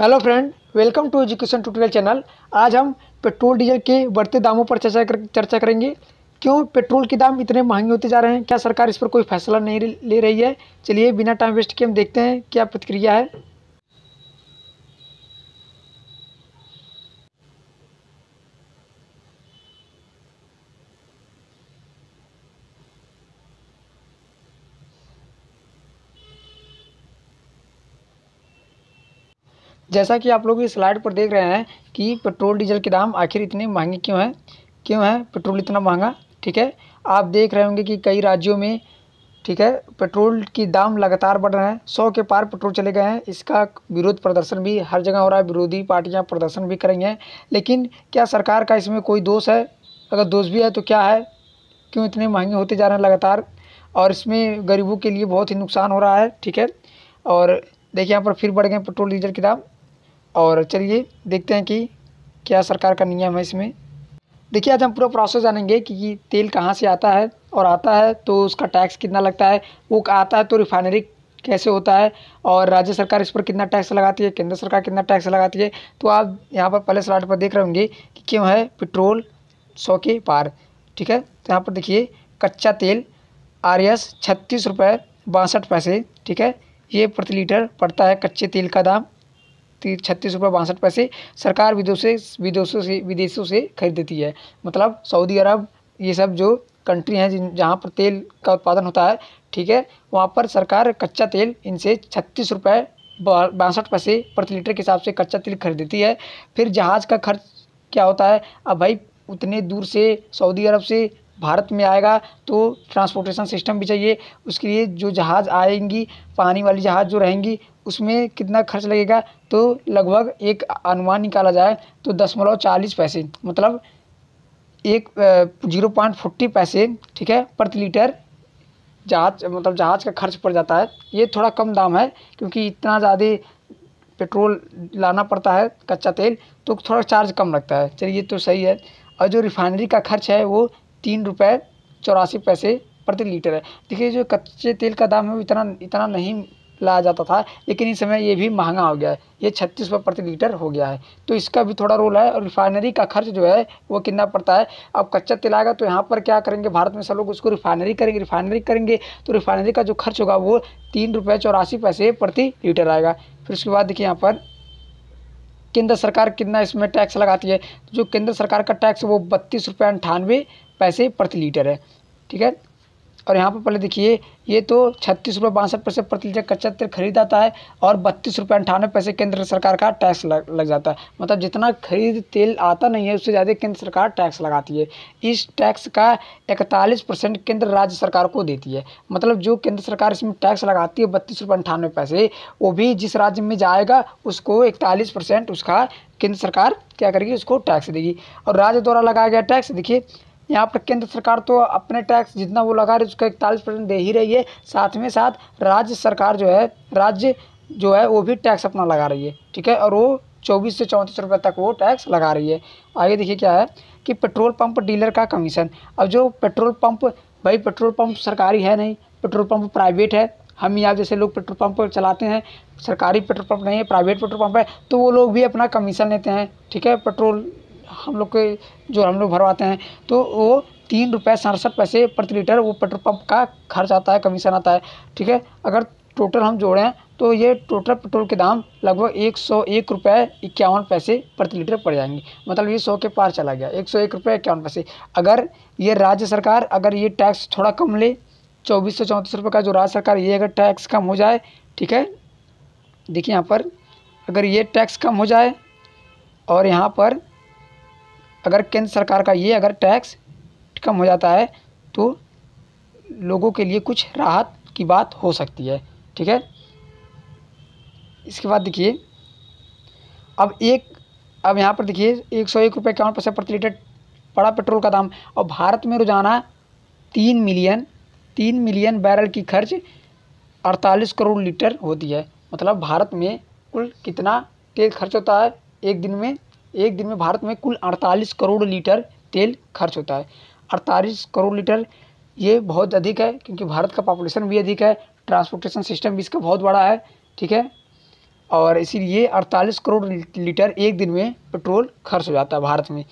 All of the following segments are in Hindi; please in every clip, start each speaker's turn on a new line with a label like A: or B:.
A: hello friend welcome to education tutorial channel आज हम पेट्रोल डीजल के बढ़ते दामों पर चर्चा कर, चर्चा करेंगे क्यों पेट्रोल के दाम इतने महंगे होते जा रहे हैं क्या सरकार इस पर कोई फैसला नहीं ले रही है चलिए बिना टाइम वेस्ट किए हम देखते हैं क्या प्रतिक्रिया है जैसा कि आप लोग इस स्लाइड पर देख रहे हैं कि पेट्रोल डीजल के दाम आखिर इतने महंगे क्यों हैं क्यों हैं पेट्रोल इतना महंगा ठीक है आप देख रहे होंगे कि कई राज्यों में ठीक है पेट्रोल की दाम लगातार बढ़ रहे हैं सौ के पार पेट्रोल चले गए हैं इसका विरोध प्रदर्शन भी हर जगह हो रहा है विरोधी पार्टियां प्रदर्शन भी करेंगे लेकिन क्या सरकार का इसमें कोई दोष है अगर दोष भी है तो क्या है क्यों इतने महंगे होते जा रहे हैं लगातार और इसमें गरीबों के लिए बहुत ही नुकसान हो रहा है ठीक है और देखिए यहाँ पर फिर बढ़ गए पेट्रोल डीजल के दाम और चलिए देखते हैं कि क्या सरकार का नियम है इसमें देखिए आज हम पूरा प्रोसेस जानेंगे कि तेल कहाँ से आता है और आता है तो उसका टैक्स कितना लगता है वो आता है तो रिफाइनरी कैसे होता है और राज्य सरकार इस पर कितना टैक्स लगाती है केंद्र सरकार कितना टैक्स लगाती है तो आप यहाँ पर पहले स्लाइड पर देख रहे होंगे कि क्यों है पेट्रोल सौ के पार ठीक है तो यहाँ पर देखिए कच्चा तेल आर एस छत्तीस रुपये बासठ पैसे ठीक है ये प्रति लीटर पड़ता है कच्चे तेल का दाम छत्तीस रुपये बासठ पैसे सरकार विदेशों से विदेशों से विदेशों से खरीदती है मतलब सऊदी अरब ये सब जो कंट्री हैं जिन जहाँ पर तेल का उत्पादन होता है ठीक है वहाँ पर सरकार कच्चा तेल इनसे छत्तीस रुपये बासठ पैसे प्रति लीटर के हिसाब से कच्चा तेल खरीदती है फिर जहाज़ का खर्च क्या होता है अब भाई उतने दूर से सऊदी अरब से भारत में आएगा तो ट्रांसपोर्टेशन सिस्टम भी चाहिए उसके लिए जो जहाज़ आएंगी पानी वाली जहाज़ जो रहेंगी उसमें कितना खर्च लगेगा तो लगभग एक अनुमान निकाला जाए तो दशमलव चालीस पैसे मतलब एक जीरो पॉइंट फोर्टी पैसे ठीक है प्रति लीटर जहाज मतलब जहाज़ का खर्च पड़ जाता है ये थोड़ा कम दाम है क्योंकि इतना ज़्यादा पेट्रोल लाना पड़ता है कच्चा तेल तो थोड़ा चार्ज कम लगता है चलिए तो सही है और जो रिफाइनरी का खर्च है वो तीन रुपये चौरासी पैसे प्रति लीटर है देखिए जो कच्चे तेल का दाम है वो इतना इतना नहीं लाया जाता था लेकिन इस समय ये भी महंगा हो गया है ये छत्तीस रुपये प्रति लीटर हो गया है तो इसका भी थोड़ा रोल है और रिफाइनरी का खर्च जो है वो कितना पड़ता है अब कच्चा तेल आएगा तो यहाँ पर क्या करेंगे भारत में सब लोग उसको रिफाइनरी करेंगे रिफाइनरी करेंगे तो रिफाइनरी का जो खर्च होगा वो तीन रुपये चौरासी पैसे प्रति लीटर आएगा फिर उसके बाद देखिए यहाँ पर केंद्र सरकार कितना इसमें टैक्स लगाती है जो केंद्र सरकार का टैक्स वो बत्तीस रुपये अंठानवे पैसे प्रति लीटर है ठीक है और यहाँ पर पहले देखिए ये तो छत्तीस रुपये बासठ पैसे प्रति लीटर कच्चा तेल खरीद आता है और बत्तीस रुपये अंठानवे पैसे केंद्र सरकार का टैक्स लग, लग जाता है मतलब जितना खरीद तेल आता नहीं है उससे ज़्यादा केंद्र सरकार टैक्स लगाती है इस टैक्स का इकतालीस परसेंट केंद्र राज्य सरकार को देती है मतलब जो केंद्र सरकार इसमें टैक्स लगाती है बत्तीस रुपये अंठानवे पैसे वो भी जिस राज्य में जाएगा उसको इकतालीस परसेंट उसका केंद्र सरकार क्या करेगी उसको टैक्स देगी और राज्य द्वारा लगाया गया टैक्स देखिए यहाँ पर केंद्र सरकार तो अपने टैक्स जितना वो लगा रही है उसका इकतालीस परसेंट दे ही रही है साथ में साथ राज्य सरकार जो है राज्य जो है वो भी टैक्स अपना लगा रही है ठीक है और वो चौबीस से चौंतीस रुपये तक वो टैक्स लगा रही है आगे देखिए क्या है कि पेट्रोल पंप डीलर का कमीशन अब जो पेट्रोल पंप भाई पेट्रोल पंप सरकारी है नहीं पेट्रोल पंप प्राइवेट है हम यहाँ जैसे लोग पेट्रोल पंप चलाते हैं सरकारी पेट्रोल पंप नहीं है प्राइवेट पेट्रोल पंप है तो वो लोग भी अपना कमीशन लेते हैं ठीक है पेट्रोल हम लोग के जो हम लोग भरवाते हैं तो वो तीन रुपये सड़सठ पैसे प्रति लीटर वो पेट्रोल पंप का खर्च आता है कमीशन आता है ठीक है अगर टोटल हम जोड़ें तो ये टोटल पेट्रोल के दाम लगभग एक सौ एक रुपये इक्यावन पैसे प्रति लीटर पड़ जाएंगे मतलब ये सौ के पार चला गया एक सौ एक रुपये इक्यावन पैसे अगर ये राज्य सरकार अगर ये टैक्स थोड़ा कम ले चौबीस सौ चौंतीस रुपये का जो राज्य सरकार ये अगर टैक्स कम हो जाए ठीक है देखिए यहाँ पर अगर ये टैक्स कम हो जाए और यहाँ पर अगर केंद्र सरकार का ये अगर टैक्स कम हो जाता है तो लोगों के लिए कुछ राहत की बात हो सकती है ठीक है इसके बाद देखिए अब एक अब यहाँ पर देखिए एक सौ एक रुपये इक्यावन पैसे प्रति लीटर पड़ा पेट्रोल का दाम और भारत में रोजाना तीन मिलियन तीन मिलियन बैरल की खर्च अड़तालीस करोड़ लीटर होती है मतलब भारत में कुल कितना तेल खर्च होता है एक दिन में एक दिन में भारत में कुल अड़तालीस करोड़ लीटर तेल खर्च होता है अड़तालीस करोड़ लीटर ये बहुत अधिक है क्योंकि भारत का पॉपुलेशन भी अधिक है ट्रांसपोर्टेशन सिस्टम भी इसका बहुत बड़ा है ठीक है और इसीलिए अड़तालीस करोड़ लीटर एक दिन में पेट्रोल खर्च हो जाता है भारत में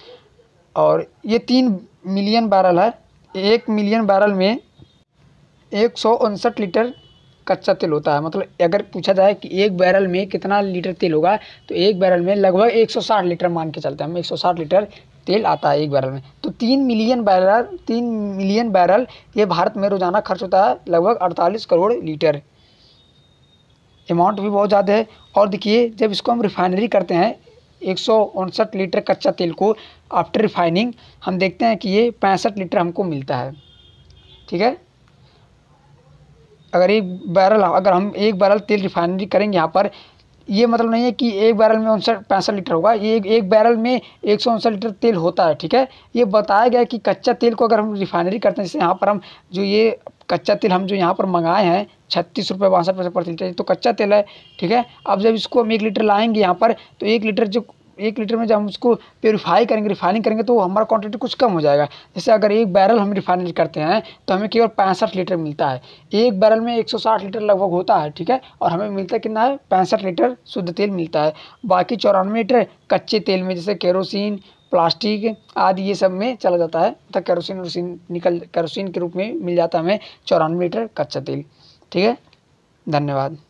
A: और ये तीन मिलियन बैरल है एक मिलियन बैरल में एक सौ उनसठ लीटर कच्चा तेल होता है मतलब अगर पूछा जाए कि एक बैरल में कितना लीटर तेल होगा तो एक बैरल में लगभग 160 लीटर मान के चलते हैं हम 160 लीटर तेल आता है एक बैरल में तो तीन मिलियन बैरल तीन मिलियन बैरल ये भारत में रोज़ाना खर्च होता है लगभग अड़तालीस करोड़ लीटर अमाउंट भी बहुत ज़्यादा है और देखिए जब इसको हम रिफाइनरी करते हैं एक लीटर कच्चा तेल को आफ्टर रिफाइनिंग हम देखते हैं कि ये पैंसठ लीटर हमको मिलता है ठीक है अगर एक बैरल अगर हम एक बैरल तेल रिफाइनरी करेंगे यहाँ पर ये मतलब नहीं है कि एक बैरल में उनसठ पैंसठ लीटर होगा एक एक बैरल में एक सौ उनसठ लीटर तेल होता है ठीक है ये बताया गया है कि कच्चा तेल को अगर हम रिफाइनरी करते हैं जैसे यहाँ पर हम जो ये कच्चा तेल हम जो यहाँ पर मंगाए हैं छत्तीस रुपये बासठ पैसे प्रति लीटर तो कच्चा तेल है ठीक है अब जब इसको हम एक लीटर लाएंगे यहाँ पर तो एक लीटर जो एक लीटर में जब हम उसको प्योरीफाई करेंगे रिफाइनिंग करेंगे तो हमारा क्वान्टिटी कुछ कम हो जाएगा जैसे अगर एक बैरल हम रिफाइनिंग करते हैं तो हमें केवल पैंसठ लीटर मिलता है एक बैरल में 160 लीटर लगभग होता है ठीक है और हमें मिलता है कितना है पैंसठ लीटर शुद्ध तेल मिलता है बाकी चौरानवे लीटर कच्चे तेल में जैसे केरोसिन प्लास्टिक आदि ये सब में चला जाता है तो केरोसिन वरोसिन निकल केरोसिन के रूप में मिल जाता है हमें चौरानवे लीटर कच्चा तेल ठीक है धन्यवाद